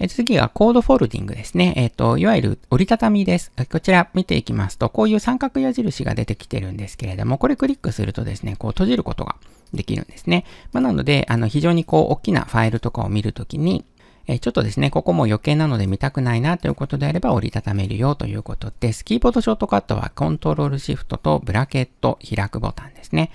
え次がコードフォルディングですね。えっ、ー、と、いわゆる折りたたみです。こちら見ていきますと、こういう三角矢印が出てきてるんですけれども、これクリックするとですね、こう閉じることができるんですね。まあ、なので、あの、非常にこう、大きなファイルとかを見るときに、えちょっとですね、ここも余計なので見たくないなということであれば折りたためるよということです。キーボードショートカットはコントロールシフトとブラケット開くボタンですね。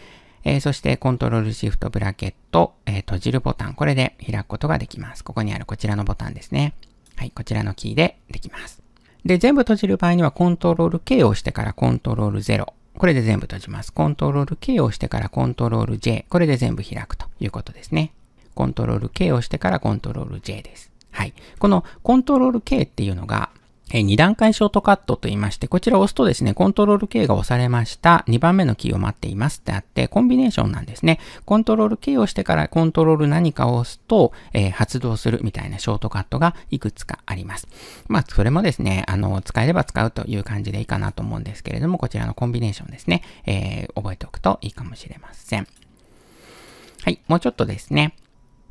えー、そしてコントロールシフトブラケット、えー、閉じるボタン、これで開くことができます。ここにあるこちらのボタンですね。はい、こちらのキーでできます。で、全部閉じる場合にはコントロール K を押してからコントロール0。これで全部閉じます。コントロール K を押してからコントロール J。これで全部開くということですね。コントロール K を押してからコントロール J です。はい。このコントロール K っていうのが、2段階ショートカットと言いまして、こちらを押すとですね、コントロール K が押されました。2番目のキーを待っていますってあって、コンビネーションなんですね。コントロール K をしてからコントロール何かを押すと、えー、発動するみたいなショートカットがいくつかあります。まあ、それもですね、あの、使えれば使うという感じでいいかなと思うんですけれども、こちらのコンビネーションですね、えー、覚えておくといいかもしれません。はい、もうちょっとですね。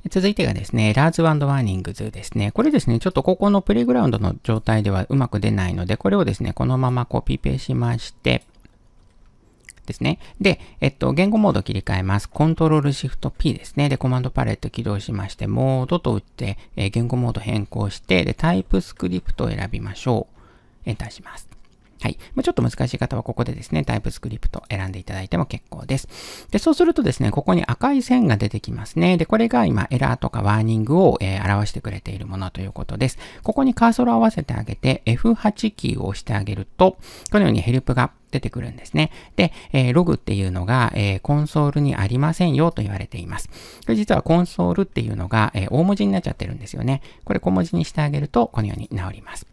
続いてがですね、ラーズワーニングズですね。これですね、ちょっとここのプレイグラウンドの状態ではうまく出ないので、これをですね、このままコピペしまして、ですね。で、えっと、言語モード切り替えます。コントロールシフト P ですね。で、コマンドパレット起動しまして、モードと打って、え言語モード変更して、で、タイプスクリプトを選びましょう。エンターします。はい。まあ、ちょっと難しい方はここでですね、タイプスクリプト選んでいただいても結構です。で、そうするとですね、ここに赤い線が出てきますね。で、これが今エラーとかワーニングを、えー、表してくれているものということです。ここにカーソルを合わせてあげて F8 キーを押してあげると、このようにヘルプが出てくるんですね。で、えー、ログっていうのが、えー、コンソールにありませんよと言われています。これ実はコンソールっていうのが、えー、大文字になっちゃってるんですよね。これ小文字にしてあげると、このように直ります。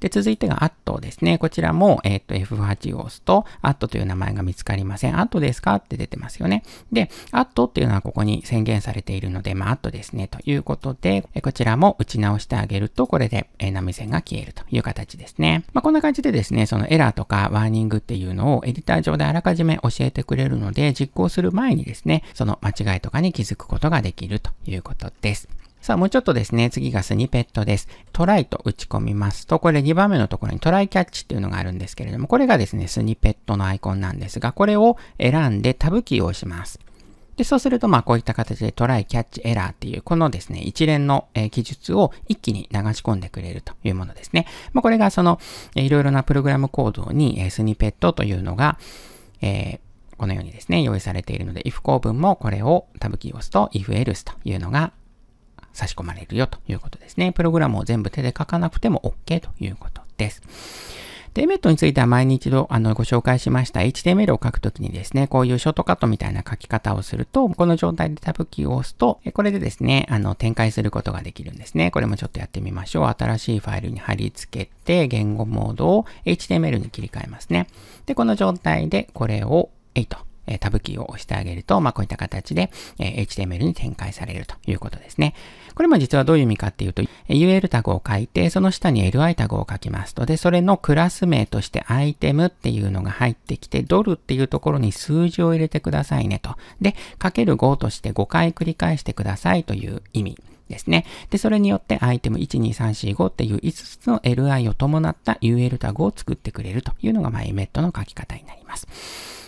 で、続いてが at ですね。こちらも、えっ、ー、と、F8 を押すと、at という名前が見つかりません。at ですかって出てますよね。で、at っていうのはここに宣言されているので、まあ、at ですね。ということで、こちらも打ち直してあげると、これで、えー、波線が消えるという形ですね。まあ、こんな感じでですね、そのエラーとかワーニングっていうのをエディター上であらかじめ教えてくれるので、実行する前にですね、その間違いとかに気づくことができるということです。さあ、もうちょっとですね、次がスニペットです。トライと打ち込みますと、これ2番目のところにトライキャッチっていうのがあるんですけれども、これがですね、スニペットのアイコンなんですが、これを選んでタブキーを押します。で、そうすると、まあ、こういった形でトライ、キャッチ、エラーっていう、このですね、一連の、えー、記述を一気に流し込んでくれるというものですね。まあ、これがその、えー、いろいろなプログラムコードに、えー、スニペットというのが、えー、このようにですね、用意されているので、if 構文もこれをタブキーを押すと if else というのが差し込まれるよということですね。プログラムを全部手で書かなくても OK ということです。デメットについては前に一度あのご紹介しました HTML を書くときにですね、こういうショートカットみたいな書き方をすると、この状態でタブキーを押すと、これでですね、あの展開することができるんですね。これもちょっとやってみましょう。新しいファイルに貼り付けて、言語モードを HTML に切り替えますね。で、この状態でこれを8。えタブキーを押してあげると、まあ、こういった形で、え HTML に展開されるということですね。これも実はどういう意味かっていうと、UL タグを書いて、その下に LI タグを書きますと、で、それのクラス名としてアイテムっていうのが入ってきて、ドルっていうところに数字を入れてくださいねと。で、かける5として5回繰り返してくださいという意味ですね。で、それによってアイテム12345っていう5つの LI を伴った UL タグを作ってくれるというのが、まあ、イメットの書き方になります。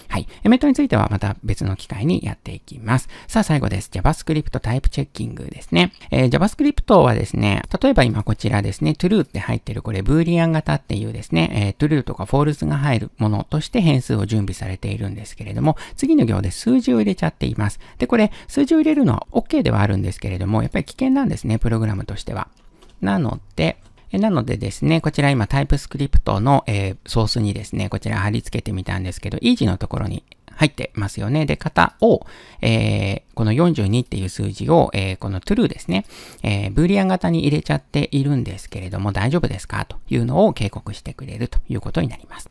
はい。エメントについてはまた別の機会にやっていきます。さあ、最後です。JavaScript タイプチェッキングですね。えー、JavaScript はですね、例えば今こちらですね、true って入ってるこれ、ブーリアン型っていうですね、えー、true とか false が入るものとして変数を準備されているんですけれども、次の行で数字を入れちゃっています。で、これ、数字を入れるのは OK ではあるんですけれども、やっぱり危険なんですね、プログラムとしては。なので、なのでですね、こちら今タイプスクリプトの、えー、ソースにですね、こちら貼り付けてみたんですけど、イージのところに入ってますよね。で、型を、えー、この42っていう数字を、えー、この true ですね、えー、ブーリアン型に入れちゃっているんですけれども大丈夫ですかというのを警告してくれるということになります。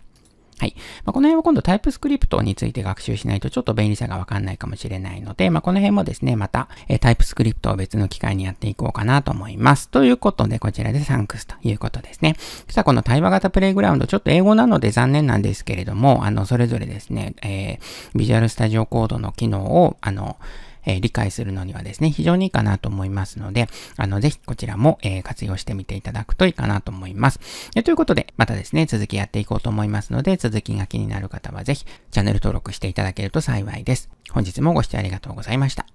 はい。まあ、この辺は今度タイプスクリプトについて学習しないとちょっと便利さがわかんないかもしれないので、まあ、この辺もですね、また、えタイプスクリプトを別の機会にやっていこうかなと思います。ということで、こちらでサンクスということですね。さあ、この対話型プレイグラウンド、ちょっと英語なので残念なんですけれども、あの、それぞれですね、えー、ビジュアルスタジオコードの機能を、あの、え理解するのにはですね、非常にいいかなと思いますので、あの、ぜひこちらも、え活用してみていただくといいかなと思います。えということで、またですね、続きやっていこうと思いますので、続きが気になる方はぜひチャンネル登録していただけると幸いです。本日もご視聴ありがとうございました。